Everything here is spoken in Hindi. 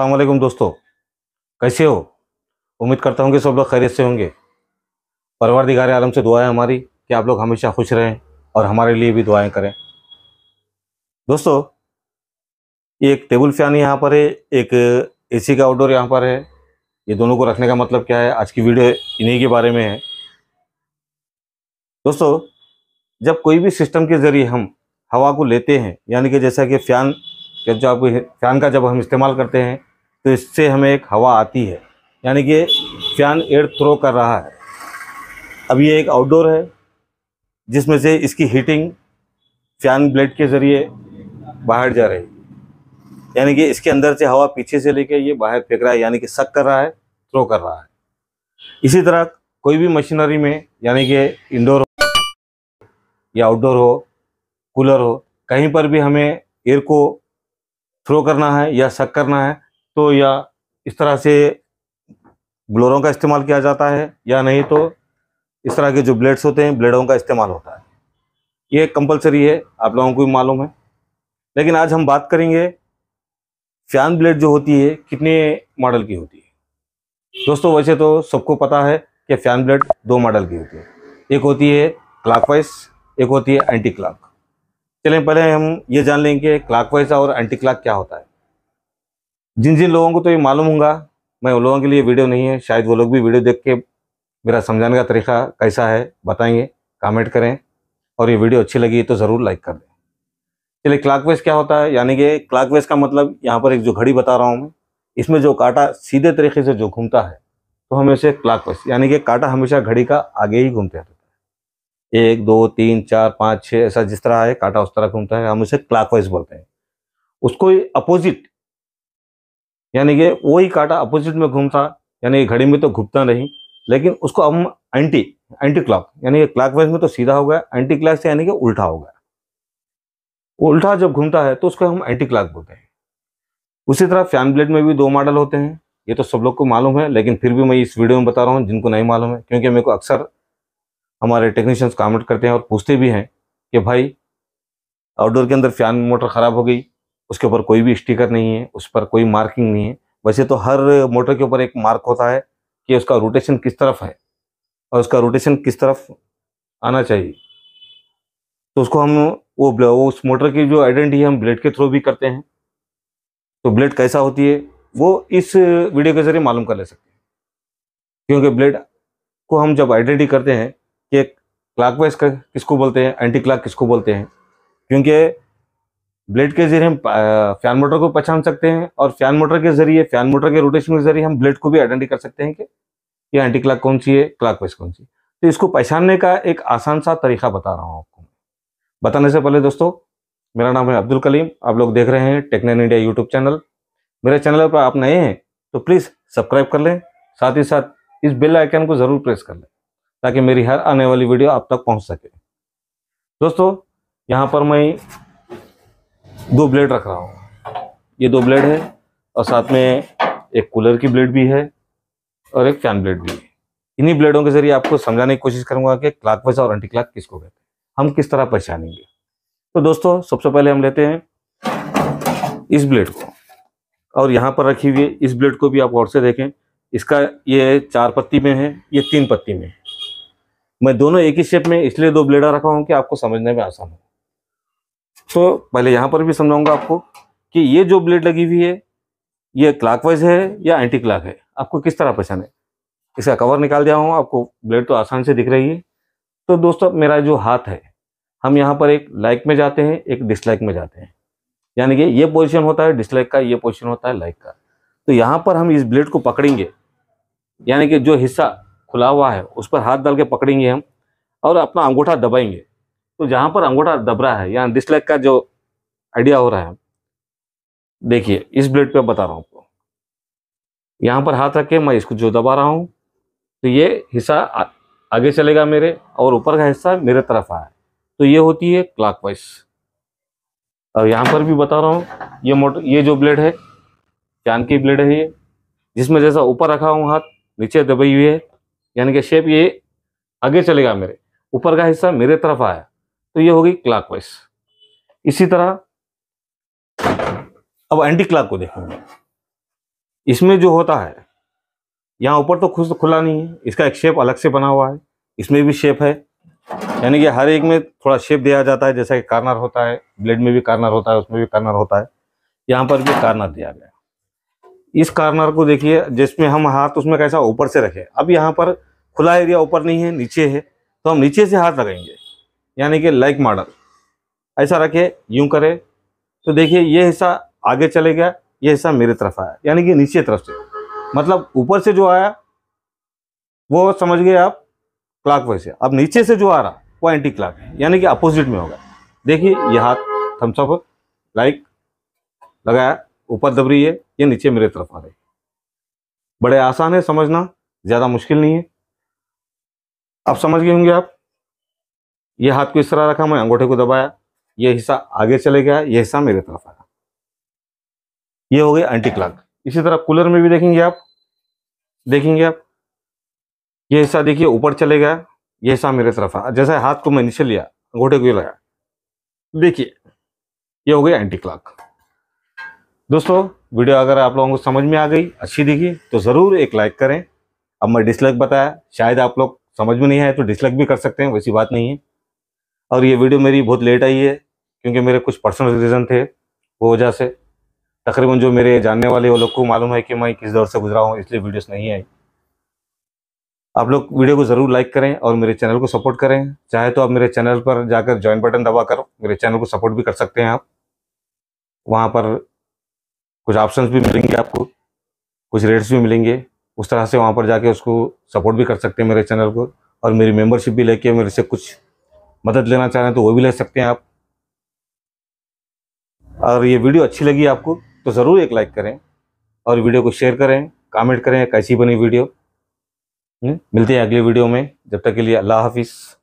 असलम दोस्तों कैसे हो उम्मीद करता हूँ कि सब लोग खैरियत से होंगे परवर दिगार आलम से दुआएं हमारी कि आप लोग हमेशा खुश रहें और हमारे लिए भी दुआएं करें दोस्तों ये एक टेबल फ़ैन यहाँ पर है एक एसी का आउटडोर यहाँ पर है ये दोनों को रखने का मतलब क्या है आज की वीडियो इन्हीं के बारे में है दोस्तों जब कोई भी सिस्टम के ज़रिए हम हवा को लेते हैं यानी कि जैसा कि फ़ैन कि जो आप फ़ैन का जब हम इस्तेमाल करते हैं तो इससे हमें एक हवा आती है यानी कि फ़ैन एयर थ्रो कर रहा है अब ये एक आउटडोर है जिसमें से इसकी हीटिंग फ़ैन ब्लेड के ज़रिए बाहर जा रही है यानी कि इसके अंदर से हवा पीछे से लेके ये बाहर फेंक रहा है यानी कि सक कर रहा है थ्रो कर रहा है इसी तरह कोई भी मशीनरी में यानी कि इंडोर या आउटडोर हो कूलर हो कहीं पर भी हमें एयर को थ्रो करना है या शक करना है तो या इस तरह से ब्लोरों का इस्तेमाल किया जाता है या नहीं तो इस तरह के जो ब्लेड्स होते हैं ब्लेडों का इस्तेमाल होता है ये कंपलसरी है आप लोगों को भी मालूम है लेकिन आज हम बात करेंगे फैन ब्लेड जो होती है कितने मॉडल की होती है दोस्तों वैसे तो सबको पता है कि फैन ब्लेड दो मॉडल की होती है एक होती है क्लॉकवाइज एक होती है एंटी क्लाक चलें पहले हम ये जान लेंगे क्लाकवाइज और एंटी क्लाक क्या होता है जिन जिन लोगों को तो ये मालूम होगा मैं उन लोगों के लिए वीडियो नहीं है शायद वो लोग भी वीडियो देख के मेरा समझाने का तरीका कैसा है बताएंगे कमेंट करें और ये वीडियो अच्छी लगी तो ज़रूर लाइक कर दें चलिए वाइज क्या होता है यानी कि वाइज का मतलब यहाँ पर एक जो घड़ी बता रहा हूँ मैं इसमें जो कांटा सीधे तरीके से जो घूमता है तो हमें उसे वाइज यानी कि कांटा हमेशा घड़ी का आगे ही घूमते हैं एक दो तीन चार पाँच छः ऐसा जिस तरह है कांटा उस तरह घूमता है हम उसे क्लॉकवाइज बोलते हैं उसको अपोजिट यानी कि वही कांटा अपोजिट में घूमता यानी घड़ी में तो घूमता नहीं लेकिन उसको हम एंटी एंटी क्लॉक यानी क्लॉकवाइज में तो सीधा हो गया एंटी क्लाक से यानी कि उल्टा हो गया उल्टा जब घूमता है तो उसको हम एंटी क्लाक बोलते हैं उसी तरह फैन ब्लेड में भी दो मॉडल होते हैं ये तो सब लोग को मालूम है लेकिन फिर भी मैं इस वीडियो में बता रहा हूँ जिनको नहीं मालूम है क्योंकि मेरे को अक्सर हमारे टेक्नीशियंस कमेंट करते हैं और पूछते भी हैं कि भाई आउटडोर के अंदर फ़ैन मोटर ख़राब हो गई उसके ऊपर कोई भी स्टिकर नहीं है उस पर कोई मार्किंग नहीं है वैसे तो हर मोटर के ऊपर एक मार्क होता है कि उसका रोटेशन किस तरफ है और उसका रोटेशन किस तरफ आना चाहिए तो उसको हम वो, वो उस मोटर की जो आइडेंटिटी हम ब्लेड के थ्रू भी करते हैं तो ब्लेड कैसा होती है वो इस वीडियो के ज़रिए मालूम कर ले सकते हैं क्योंकि ब्लेड को हम जब आइडेंटिटी करते हैं कि क्लॉकवाइज किसको बोलते हैं एंटी क्लाक किसको बोलते हैं क्योंकि ब्लेड के जरिए हम फैन मोटर को पहचान सकते हैं और फैन मोटर के जरिए फैन मोटर के रोटेशन के जरिए हम ब्लेड को भी आइडेंटी कर सकते हैं कि ये एंटी क्लाक कौन सी है वाइज कौन सी तो इसको पहचानने का एक आसान सा तरीका बता रहा हूँ आपको बताने से पहले दोस्तों मेरा नाम है अब्दुल कलीम आप लोग देख रहे हैं टेक्नन इंडिया यूट्यूब चैनल मेरे चैनल पर आप नए हैं तो प्लीज़ सब्सक्राइब कर लें साथ ही साथ इस बेल आइकन को ज़रूर प्रेस कर लें ताकि मेरी हर आने वाली वीडियो आप तक पहुंच सके दोस्तों यहाँ पर मैं दो ब्लेड रख रहा हूँ ये दो ब्लेड है और साथ में एक कूलर की ब्लेड भी है और एक फैन ब्लेड भी है इन्हीं ब्लेडों के जरिए आपको समझाने की कोशिश करूंगा कि क्लाक वाइज और एंटी क्लाक किसको कहते हैं हम किस तरह पहचानेंगे तो दोस्तों सबसे पहले हम लेते हैं इस ब्लेड को और यहाँ पर रखी हुई इस ब्लेड को भी आप गौर से देखें इसका ये चार पत्ती में है ये तीन पत्ती में है मैं दोनों एक ही शेप में इसलिए दो ब्लेडा रखा हूँ कि आपको समझने में आसान हो तो पहले यहाँ पर भी समझाऊंगा आपको कि ये जो ब्लेड लगी हुई है ये क्लाकवाइज है या एंटी क्लाक है आपको किस तरह पहचान है इसका कवर निकाल दिया हूँ आपको ब्लेड तो आसान से दिख रही है तो दोस्तों मेरा जो हाथ है हम यहाँ पर एक लाइक में जाते हैं एक डिसलाइक में जाते हैं यानी कि ये पोजिशन होता है डिसलाइक का ये पोजिशन होता है लाइक का तो यहाँ पर हम इस ब्लेड को पकड़ेंगे यानी कि जो हिस्सा खुला हुआ है उस पर हाथ डाल के पकड़ेंगे हम और अपना अंगूठा दबाएंगे तो जहाँ पर अंगूठा दब रहा है यहाँ डिसलेक का जो आइडिया हो रहा है देखिए इस ब्लेड पे बता रहा हूँ आपको यहाँ पर हाथ रख के मैं इसको जो दबा रहा हूँ तो ये हिस्सा आगे चलेगा मेरे और ऊपर का हिस्सा मेरे तरफ आया तो ये होती है क्लाक वाइज और यहाँ पर भी बता रहा हूँ ये मोटर ये जो ब्लेड है चांद की ब्लेड है ये जिसमें जैसा ऊपर रखा हूँ हाथ नीचे दबाई हुई है यानी कि शेप ये आगे चलेगा मेरे ऊपर का हिस्सा मेरे तरफ आया तो ये होगी क्लाक वाइज इसी तरह अब एंटी क्लाक को देखेंगे इसमें जो होता है यहाँ ऊपर तो खुद खुला नहीं है इसका एक शेप अलग से बना हुआ है इसमें भी शेप है यानी कि हर एक में थोड़ा शेप दिया जाता है जैसा कि कार्नर होता है ब्लेड में भी कार्नर होता है उसमें भी कार्नर होता है यहाँ पर भी कार्नर दिया गया इस कार्नर को देखिए जिसमें हम हाथ उसमें कैसा ऊपर से रखे अब यहाँ पर खुला एरिया ऊपर नहीं है नीचे है तो हम नीचे से हाथ लगाएंगे यानी कि लाइक मॉडल ऐसा रखे यूं करे तो देखिए ये हिस्सा आगे चले गया ये हिस्सा मेरे तरफ आया यानी कि नीचे तरफ से मतलब ऊपर से जो आया वो समझ गए आप क्लाक वैसे अब नीचे से जो आ रहा वो एंटी क्लाक है यानी कि अपोजिट में होगा देखिए ये हाथ थम्सअप लाइक लगाया ऊपर दब रही है या नीचे मेरे तरफ आ रही है बड़े आसान है समझना ज़्यादा मुश्किल नहीं है अब समझ गए होंगे आप ये हाथ को इस तरह रखा मैं अंगूठे को दबाया ये हिस्सा आगे चले गया ये हिस्सा मेरे तरफ आया ये हो गया एंटी क्लॉक इसी तरह कूलर में भी देखेंगे आप देखेंगे आप ये हिस्सा देखिए ऊपर चले गया ये हिस्सा मेरे तरफ आया जैसे हाथ को मैं नीचे लिया अंगूठे को लगाया देखिए ये हो गया एंटी क्लॉक दोस्तों वीडियो अगर आप लोगों को समझ में आ गई अच्छी दिखी तो ज़रूर एक लाइक करें अब मैं डिसलाइक बताया शायद आप लोग समझ में नहीं आए तो डिसलाइक भी कर सकते हैं वैसी बात नहीं है और ये वीडियो मेरी बहुत लेट आई है क्योंकि मेरे कुछ पर्सनल रीज़न थे वो वजह से तकरीबन जो मेरे जानने वाले वो लोग को मालूम है कि मैं किस दौर से गुजरा हूँ इसलिए वीडियोस नहीं आई आप लोग वीडियो को ज़रूर लाइक करें और मेरे चैनल को सपोर्ट करें चाहे तो आप मेरे चैनल पर जाकर ज्वाइन बटन दबा करो मेरे चैनल को सपोर्ट भी कर सकते हैं आप वहाँ पर कुछ ऑप्शंस भी मिलेंगे आपको कुछ रेट्स भी मिलेंगे उस तरह से वहाँ पर जाके उसको सपोर्ट भी कर सकते हैं मेरे चैनल को और मेरी मेंबरशिप भी लेके मेरे से कुछ मदद लेना चाह रहे हैं तो वो भी ले सकते हैं आप और ये वीडियो अच्छी लगी आपको तो ज़रूर एक लाइक करें और वीडियो को शेयर करें कमेंट करें कैसी बनी वीडियो हम्म, मिलते हैं अगले वीडियो में जब तक के लिए अल्लाह हाफिज़